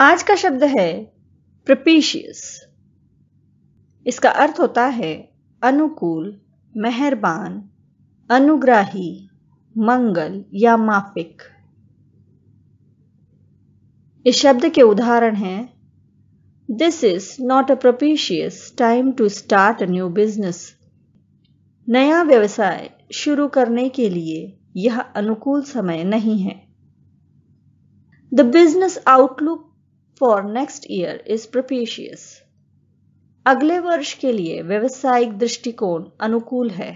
आज का शब्द है प्रपीशियस इसका अर्थ होता है अनुकूल मेहरबान अनुग्राही मंगल या माफिक इस शब्द के उदाहरण हैं this is not a propitious time to start a new business नया व्यवसाय शुरू करने के लिए यह अनुकूल समय नहीं है the business outlook for next year is propitious अगले वर्ष के लिए व्यवसायिक दृष्टिकोण अनुकूल है